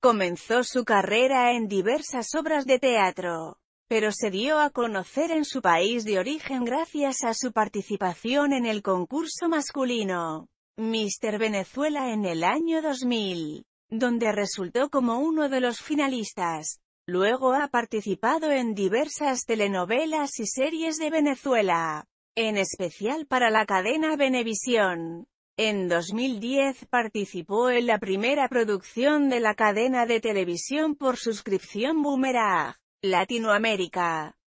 Comenzó su carrera en diversas obras de teatro, pero se dio a conocer en su país de origen gracias a su participación en el concurso masculino Mister Venezuela en el año 2000, donde resultó como uno de los finalistas. Luego ha participado en diversas telenovelas y series de Venezuela, en especial para la cadena Venevisión. En 2010 participó en la primera producción de la cadena de televisión por suscripción Boomerang Latinoamérica.